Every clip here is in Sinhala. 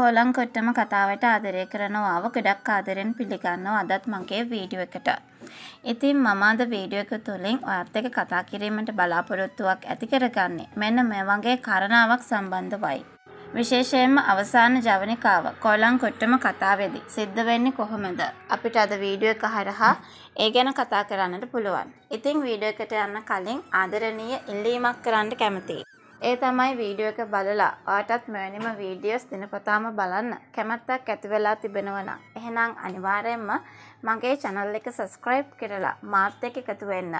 කෝලං කොට්ටම කතාවට ආදරය කරනවාව ගොඩක් ආදරෙන් පිළිගන්නවා අදත් මගේ වීඩියෝ එකට. ඉතින් මම අද වීඩියෝ එක තුළින් ඔයත් එක්ක කතා කිරීමට බලාපොරොත්තුවක් ඇති කරගන්නේ. මෙන්න මේ වගේ කාරණාවක් සම්බන්ධවයි. විශේෂයෙන්ම අවසාන ජවනිකාව කොලං කොට්ටම කතාවේදී සිද්ධ වෙන්නේ කොහොමද? අපිට අද වීඩියෝ එක හරහා ඒ ගැන කතා කරන්නට පුළුවන්. ඉතින් වීඩියෝ එකට යන්න කලින් ආදරණීය ඉල්ලීමක් කරන්න කැමතියි. ඒ තමයි වීඩියෝ එක බලලා ඔයාටත් මෙවැනිම වීඩියෝස් දිනපතාම බලන්න කැමැත්තක් ඇති වෙලා තිබෙනවනම් එහෙනම් අනිවාර්යයෙන්ම මගේ channel එක subscribe කරලා මාත් එක්ක එකතු වෙන්න.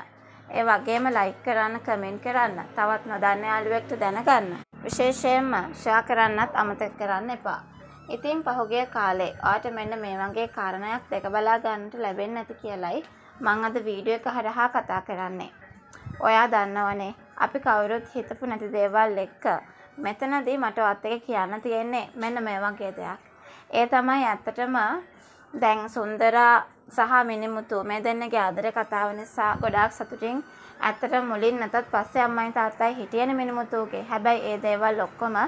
ඒ වගේම like කරන්න, comment කරන්න, තවත් නොදන්න යාළුවෙක්ට දැනගන්න. විශේෂයෙන්ම share කරන්නත් අමතක කරන්න එපා. ඉතින් පහුගිය කාලේ ඔයාට මෙන්න මේ වගේ කාරණයක් දෙක බලා ගන්නට ලැබෙන්නේ නැති කියලයි මම අද වීඩියෝ එක හරහා කතා කරන්නේ. ඔයා දන්නවනේ අපි කවුරුත් හිතපු නැති දේවල් එක්ක මෙතනදී මට ඔත් එක කියන්න තියෙන්නේ මෙන්න මේ වගේ දෙයක්. ඒ තමයි ඇත්තටම දැන් සුන්දරා සහ මිනිමුතු මේ දෙන්නගේ ආදර කතාව නිසා ගොඩාක් සතුටින් ඇත්තට මුලින් නැතත් පස්සේ අම්මයි තාත්තයි හිටියන මිනිමුතුගේ හැබැයි ඒ දේවල් ඔක්කොම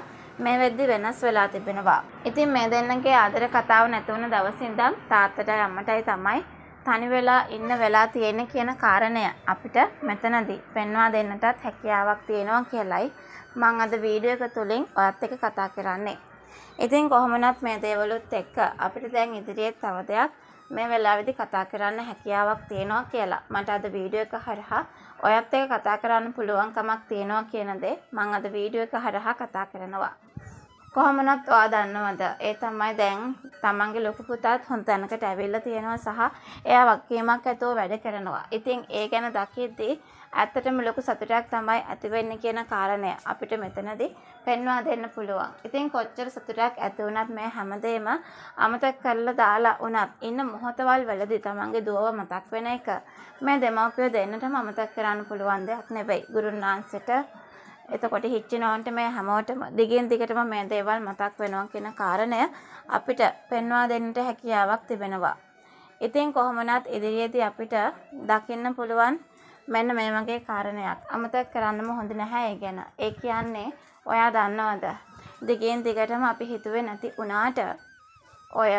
මේ වෙද්දි වෙනස් වෙලා තිබෙනවා. ඉතින් මේ දෙන්නගේ ආදර කතාව නැතුවන දවසින්දම් තාත්තටයි අම්මටයි තමයි තනි වෙලා ඉන්න වෙලා තියෙන කියන කාරණය අපිට මෙතනදී පෙන්වා දෙන්නටත් හැකියාවක් තියෙනවා කියලයි මං අද වීඩියෝ එක තුලින් ඔයත් එක්ක කතා කරන්නේ. ඉතින් කොහොමනත් මේ දේවලුත් එක්ක අපිට දැන් ඉදිරියේ තව දෙයක් මේ වෙලාවේදී කතා කරන්න හැකියාවක් තියෙනවා කියලා මට අද වීඩියෝ එක හරහා ඔයත් එක්ක කතා කරන්න පුළුවන්කමක් තියෙනවා කියන දේ මං අද වීඩියෝ එක හරහා කතා කරනවා. කොහොමනොත් ඔයා දන්නවද ඒ තමයි දැන් තමන්ගේ ලොකු පුතාත් හොඳ තැනකට ඇවිල්ලා තියෙනවා සහ එයා වගකීමක් ඇතුව වැඩ කරනවා. ඉතින් ඒ ගැන දකිද්දී ඇත්තටම ලොකු සතුටක් තමයි ඇති වෙන්නේ කියන කාරණය අපිට මෙතනදී පෙන්වා දෙන්න පුළුවන්. ඉතින් කොච්චර සතුටක් ඇති වුණත් මේ හැමදේම අමතක කරලා දාලා වුණත් ඉන්න මොහොතවල් වලදී තමන්ගේ දුවව මතක් වෙන එක මේ දෙමව්පිය දෙන්නටම අමතක කරන්න පුළුවන් දෙයක් නෙවෙයි. ගුරුන් වහන්සේට එතකොට හිච්චිනවන්ට මේ හැමෝටම දිගින් දිගටම මේ දේවල් මතක් වෙනවා කියන කාරණය අපිට පෙන්වා දෙන්නට හැකියාවක් තිබෙනවා. ඉතින් කොහොමනත් ඉදිරියේදී අපිට දකින්න පුළුවන් මෙන්න මේ වගේ කාරණයක්. අමතක කරන්නම හොඳ නැහැ ඒ ගැන. ඒ කියන්නේ ඔයා දන්නවද? දිගින් දිගටම අපි හිතුවේ නැති වුණාට ඔය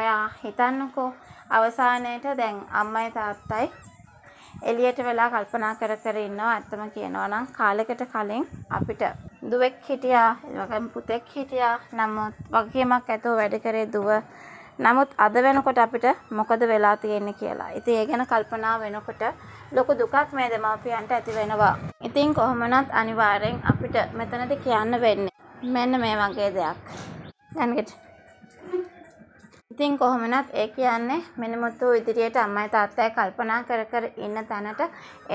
ඔයා හිතන්නකෝ අවසානයේට දැන් අම්මයි තාත්තයි එළියට වෙලා කල්පනා කර කර ඉන්නවා ඇත්තම කියනවා නම් කාලෙකට කලින් අපිට දුවෙක් හිටියා වගේම පුතෙක් හිටියා නමුත් වගකීමක් ඇතුව වැඩ කරේ දුව නමුත් අද වෙනකොට අපිට මොකද වෙලා තියෙන්නේ කියලා. ඉතින් ඒ ගැන කල්පනා වෙනකොට ලොකු දුකක් මේ දෙමාපියන්ට ඇති වෙනවා. ඉතින් කොහොමනත් අනිවාර්යෙන් අපිට මෙතනදී කියන්න වෙන්නේ මෙන්න මේ වගේ දෙයක්. දැන් ඉතින් කොහොමනත් ඒ කියන්නේ මිනිමුතු ඉදිරියට අම්මයි තාත්තයි කල්පනා කර කර ඉන්න තැනට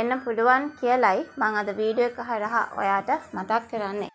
එන්න පුළුවන් කියලයි මං අද වීඩියෝ එක හරහා ඔයාට මතක් කරන්නේ.